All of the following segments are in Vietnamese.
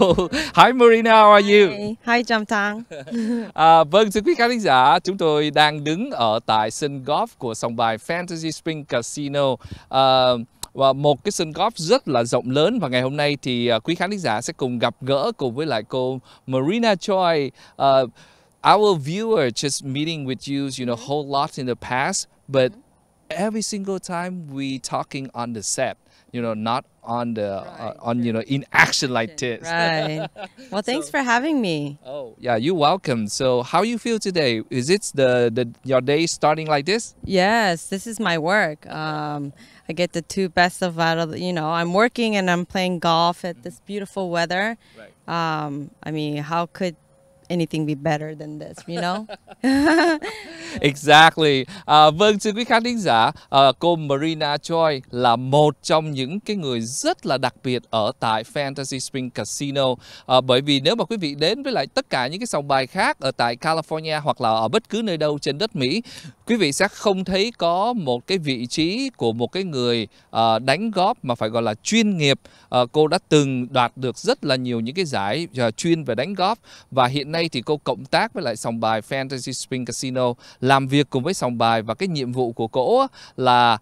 Hi Marina, how are you? Hi, hi Thang. à, vâng, thưa quý khán giả, chúng tôi đang đứng ở tại sân golf của sòng bài Fantasy Spring Casino. À, và một cái sân golf rất là rộng lớn và ngày hôm nay thì à, quý khán giả sẽ cùng gặp gỡ cùng với lại cô Marina Choi. Uh, our viewer just meeting with you, you know, whole lot in the past, but ừ. every single time we talking on the set. you know, not on the uh, right. uh, on you know in action like this. Right. Well, thanks so, for having me. Oh yeah, you're welcome. So how you feel today? Is it the the your day starting like this? Yes, this is my work. Um, I get the two best of out of you know. I'm working and I'm playing golf at this beautiful weather. Right. Um, I mean, how could anything be better than this, you know? exactly. À, vâng, thưa quý khán thính giả, à, cô Marina Choi là một trong những cái người rất là đặc biệt ở tại Fantasy Spring Casino. À, bởi vì nếu mà quý vị đến với lại tất cả những cái sòng bài khác ở tại California hoặc là ở bất cứ nơi đâu trên đất Mỹ, quý vị sẽ không thấy có một cái vị trí của một cái người à, đánh góp mà phải gọi là chuyên nghiệp. À, cô đã từng đoạt được rất là nhiều những cái giải à, chuyên về đánh góp và hiện nay nay thì cô cộng tác với lại sòng bài Fantasy Spring Casino làm việc cùng với sòng bài và cái nhiệm vụ của cô là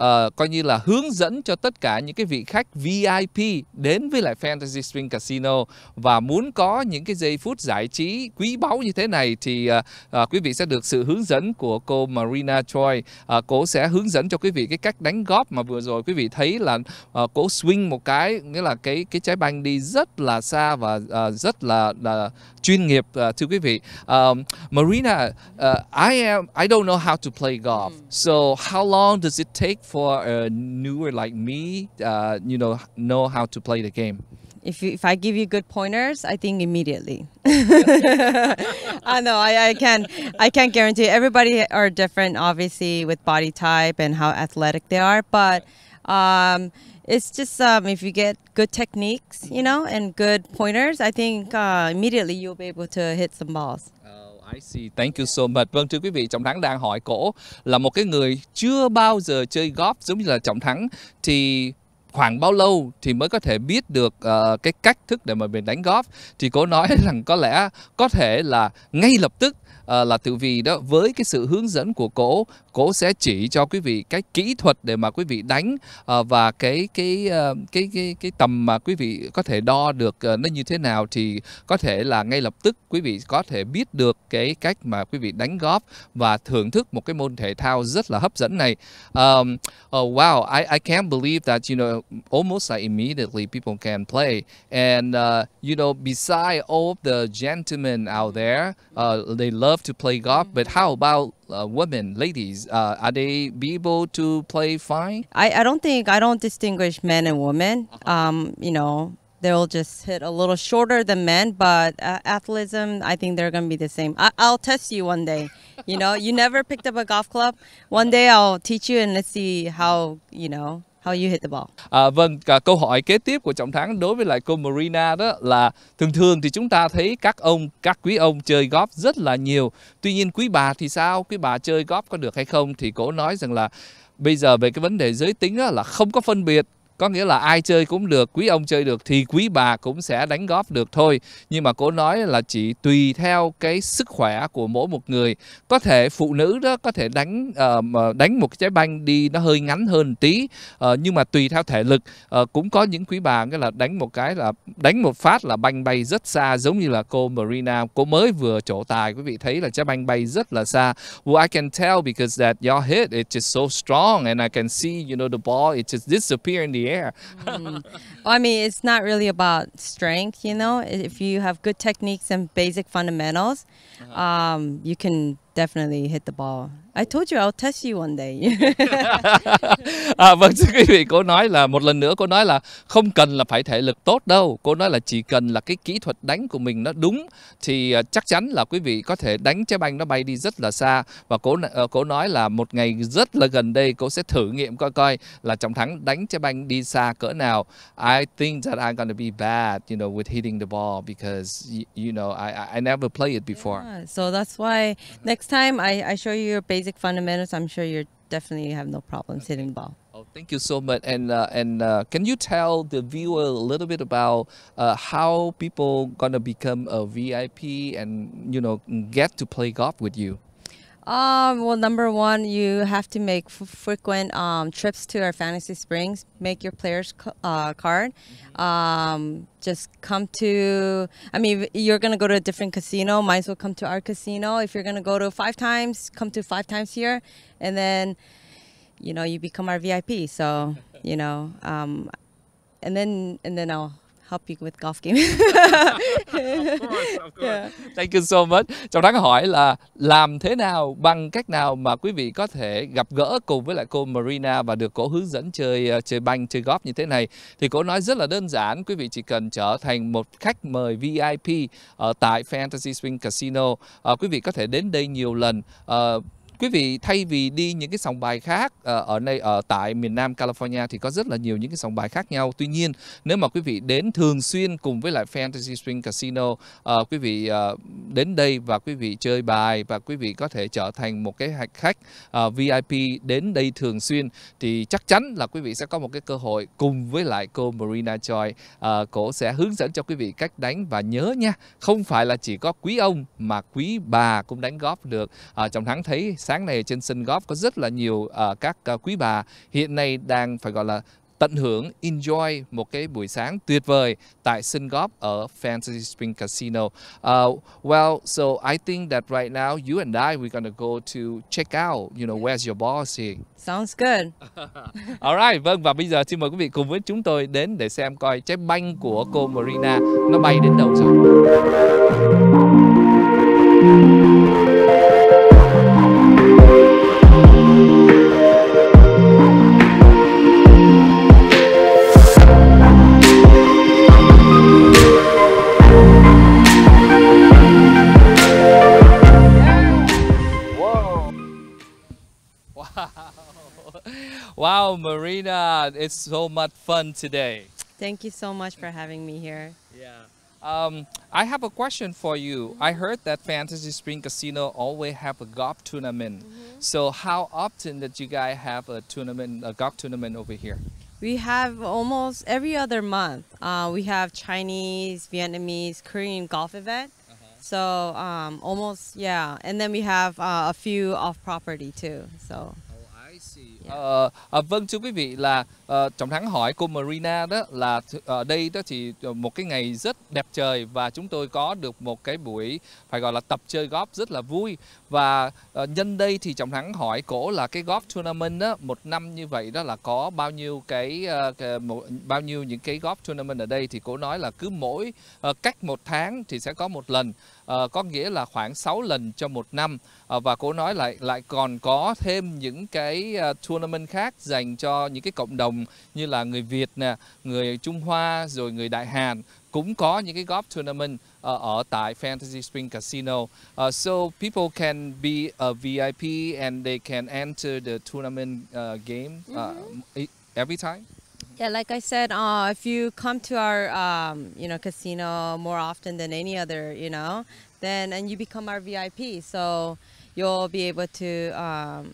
uh, coi như là hướng dẫn cho tất cả những cái vị khách VIP đến với lại Fantasy Spring Casino và muốn có những cái giây phút giải trí quý báu như thế này thì uh, uh, quý vị sẽ được sự hướng dẫn của cô Marina Choi. Uh, cô sẽ hướng dẫn cho quý vị cái cách đánh góp mà vừa rồi quý vị thấy là uh, cô swing một cái nghĩa là cái cái trái banh đi rất là xa và uh, rất là, là chuyên nghiệp uh, thưa quý vị. Um, Marina, uh, I am I don't know how to play golf. Ừ. So how long does it take for a newer like me, uh, you know, know how to play the game? If, you, if I give you good pointers, I think immediately. I know I, I can I can't guarantee. Everybody are different, obviously, with body type and how athletic they are. But um, it's just um, if you get good techniques, you know, and good pointers, I think uh, immediately you'll be able to hit some balls. Oh, I see. Thank you so much. Vâng thưa quý vị, Trọng Thắng đang hỏi cổ là một cái người chưa bao giờ chơi golf giống như là Trọng Thắng thì khoảng bao lâu thì mới có thể biết được uh, cái cách thức để mà mình đánh golf thì cô nói rằng có lẽ có thể là ngay lập tức Ờ, là tự vì đó với cái sự hướng dẫn của cổ cổ sẽ chỉ cho quý vị cái kỹ thuật để mà quý vị đánh à, và cái cái ờ, cái cái cái tầm mà quý vị có thể đo được nó như thế nào thì có thể là ngay lập tức quý vị có thể biết được cái cách mà quý vị đánh góp và thưởng thức một cái môn thể thao rất là hấp dẫn này. Um, oh wow, I I can't believe that you know almost like immediately people can play and uh, you know beside all of the gentlemen out there, uh, they love love to play golf, but mm-hmm. how about uh, women, ladies? Uh, are they be able to play fine? I, I don't think I don't distinguish men and women. Uh-huh. Um, you know, they'll just hit a little shorter than men, but uh, athleticism, I think they're going to be the same. I- will test you one day. You know, you never picked up a golf club. One day I'll teach you and let's see how, you know, how you hit the ball. À, vâng, à, câu hỏi kế tiếp của trọng thắng đối với lại cô Marina đó là thường thường thì chúng ta thấy các ông, các quý ông chơi golf rất là nhiều. Tuy nhiên quý bà thì sao? Quý bà chơi golf có được hay không? Thì cô nói rằng là bây giờ về cái vấn đề giới tính đó là không có phân biệt có nghĩa là ai chơi cũng được quý ông chơi được thì quý bà cũng sẽ đánh góp được thôi nhưng mà cô nói là chỉ tùy theo cái sức khỏe của mỗi một người có thể phụ nữ đó có thể đánh uh, đánh một cái trái banh đi nó hơi ngắn hơn tí uh, nhưng mà tùy theo thể lực uh, cũng có những quý bà nghĩa là đánh một cái là đánh một phát là banh bay rất xa giống như là cô Marina cô mới vừa trổ tài quý vị thấy là trái banh bay rất là xa well I can tell because that your hit it's just so strong and I can see you know the ball it just disappear in the air. mm. I mean, it's not really about strength, you know. If you have good techniques and basic fundamentals, uh -huh. um, you can definitely hit the ball. I told you I'll test you one day. à, vâng thưa quý vị, cô nói là một lần nữa cô nói là không cần là phải thể lực tốt đâu. Cô nói là chỉ cần là cái kỹ thuật đánh của mình nó đúng thì à, chắc chắn là quý vị có thể đánh trái banh nó bay đi rất là xa và cô ờ, cô nói là một ngày rất là gần đây cô sẽ thử nghiệm coi coi là Trọng Thắng đánh trái banh đi xa cỡ nào. I think that I'm gonna be bad, you know, with hitting the ball because you know I I never played it before. Yeah, so that's why next next time I, I show you your basic fundamentals, I'm sure you're definitely have no problems okay. hitting ball. Oh, thank you so much. And uh, and uh, can you tell the viewer a little bit about uh, how people gonna become a VIP and you know get to play golf with you? Um, well, number one, you have to make frequent um, trips to our fantasy springs. Make your players uh, card. Mm-hmm. Um, just come to. I mean, you're gonna go to a different casino. Might as well come to our casino. If you're gonna go to five times, come to five times here, and then, you know, you become our VIP. So, you know, um, and then and then I'll help you with golf game. of course, of course. Yeah. Thank you so much. Trong đó có hỏi là làm thế nào bằng cách nào mà quý vị có thể gặp gỡ cùng với lại cô Marina và được cô hướng dẫn chơi ờ, chơi banh, chơi golf như thế này thì cô nói rất là đơn giản, quý vị chỉ cần trở thành một khách mời VIP ở tại Fantasy Swing Casino. À, quý vị có thể đến đây nhiều lần à, Quý vị thay vì đi những cái sòng bài khác ờ, ở đây ở tại miền Nam California thì có rất là nhiều những cái sòng bài khác nhau. Tuy nhiên, nếu mà quý vị đến thường xuyên cùng với lại Fantasy Swing Casino, ờ, quý vị ờ, đến đây và quý vị chơi bài và quý vị có thể trở thành một cái khách VIP đến đây thường xuyên thì chắc chắn là quý vị sẽ có một cái cơ hội cùng với lại cô Marina Choi. Cổ sẽ hướng dẫn cho quý vị cách đánh và nhớ nha, không phải là chỉ có quý ông mà quý bà cũng đánh góp được. trong tháng thấy sáng nay trên sân golf có rất là nhiều uh, các uh, quý bà hiện nay đang phải gọi là tận hưởng, enjoy một cái buổi sáng tuyệt vời tại sân golf ở Fantasy Spring Casino. Uh, well, so I think that right now you and I we're gonna go to check out. You know, where's your boss here? Sounds good. Alright, vâng và bây giờ xin mời quý vị cùng với chúng tôi đến để xem coi trái banh của cô Marina nó bay đến đâu rồi. wow, Marina, it's so much fun today. Thank you so much for having me here. Yeah. Um, I have a question for you. Mm -hmm. I heard that Fantasy Spring Casino always have a golf tournament. Mm -hmm. So how often that you guys have a tournament, a golf tournament over here? We have almost every other month. Uh, we have Chinese, Vietnamese, Korean golf event. Uh -huh. So um, almost yeah, and then we have uh, a few off property too. So Dạ. Ờ, à, vâng thưa quý vị là à, Trọng Thắng hỏi cô Marina đó là ở ờ, đây đó thì ờ, một cái ngày rất đẹp trời và chúng tôi có được một cái buổi phải gọi là tập chơi góp rất là vui và à, nhân đây thì Trọng Thắng hỏi cổ là cái góp tournament đó một năm như vậy đó là có bao nhiêu cái, cái một, bao nhiêu những cái góp tournament ở đây thì cổ nói là cứ mỗi cách một tháng thì sẽ có một lần Ờ, có nghĩa là khoảng 6 lần cho một năm ờ, và cô nói lại lại còn có thêm những cái ờ, tournament khác dành cho những cái cộng đồng như là người Việt nè, người Trung Hoa rồi người Đại Hàn cũng có những cái golf tournament ở tại Fantasy Spring Casino. Uh, so people can be a VIP and they can enter the tournament uh, game uh, every time. Yeah, like I said, uh, if you come to our um, you know casino more often than any other, you know, then and you become our VIP, so you'll be able to. Um,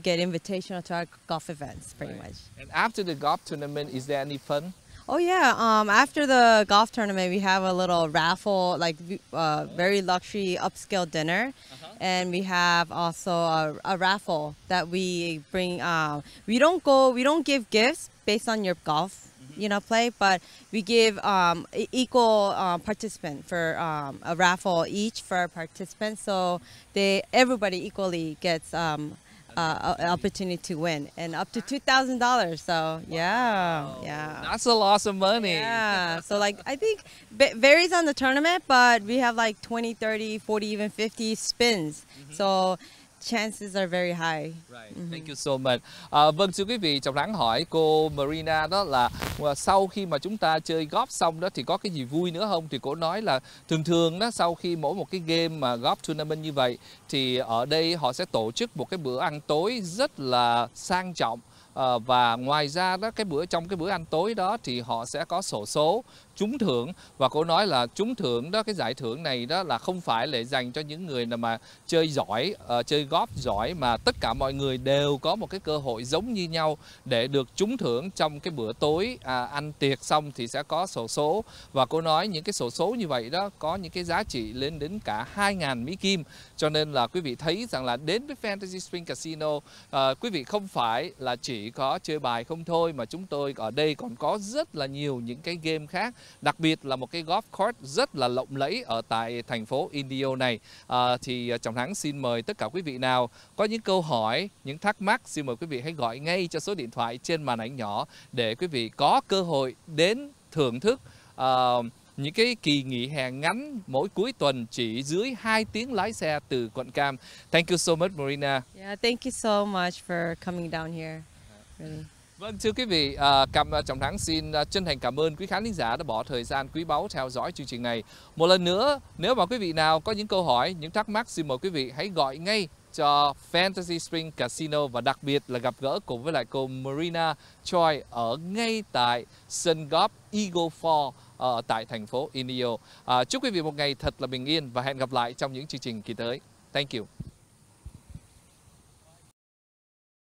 get invitational to our golf events pretty right. much and after the golf tournament is there any fun Oh yeah. Um, after the golf tournament, we have a little raffle, like uh, very luxury upscale dinner, uh-huh. and we have also a, a raffle that we bring. Um, we don't go, we don't give gifts based on your golf, mm-hmm. you know, play, but we give um, equal uh, participant for um, a raffle each for a participant, so they everybody equally gets. Um, uh, opportunity to win and up to two thousand dollars. So yeah, wow. yeah, that's a lot of money. Yeah, so like I think varies on the tournament, but we have like 20, 30, 40, even 50 spins. Mm -hmm. So chances are very high. Right. Mm -hmm. Thank you so much. À, vâng thưa quý vị, Trọng Lãng hỏi cô Marina đó là à, sau khi mà chúng ta chơi góp xong đó thì có cái gì vui nữa không? Thì cô nói là thường thường đó sau khi mỗi một cái game mà góp tournament như vậy thì ở đây họ sẽ tổ chức một cái bữa ăn tối rất là sang trọng À, và ngoài ra đó cái bữa trong cái bữa ăn tối đó thì họ sẽ có sổ số trúng thưởng và cô nói là trúng thưởng đó cái giải thưởng này đó là không phải để dành cho những người nào mà chơi giỏi uh, chơi góp giỏi mà tất cả mọi người đều có một cái cơ hội giống như nhau để được trúng thưởng trong cái bữa tối à, ăn tiệc xong thì sẽ có sổ số và cô nói những cái sổ số như vậy đó có những cái giá trị lên đến cả 2.000 mỹ kim cho nên là quý vị thấy rằng là đến với Fantasy Spring Casino à, quý vị không phải là chỉ có chơi bài không thôi mà chúng tôi ở đây còn có rất là nhiều những cái game khác đặc biệt là một cái golf course rất là lộng lẫy ở tại thành phố Indio này. À, thì Trọng à, Thắng xin mời tất cả quý vị nào có những câu hỏi, những thắc mắc xin mời quý vị hãy gọi ngay cho số điện thoại trên màn ảnh nhỏ để quý vị có cơ hội đến thưởng thức uh, những cái kỳ nghỉ hè ngắn mỗi cuối tuần chỉ dưới 2 tiếng lái xe từ quận Cam. Thank you so much Marina. Yeah, thank you so much for coming down here. Really. Vâng, thưa quý vị, à, cảm Trọng Thắng xin à, chân thành cảm ơn quý khán thính giả đã bỏ thời gian quý báu theo dõi chương trình này. Một lần nữa, nếu mà quý vị nào có những câu hỏi, những thắc mắc, xin mời quý vị hãy gọi ngay cho Fantasy Spring Casino và đặc biệt là gặp gỡ cùng với lại cô Marina Choi ở ngay tại sân golf Eagle Four ở à, tại thành phố Indio. À, chúc quý vị một ngày thật là bình yên và hẹn gặp lại trong những chương trình kỳ tới. Thank you.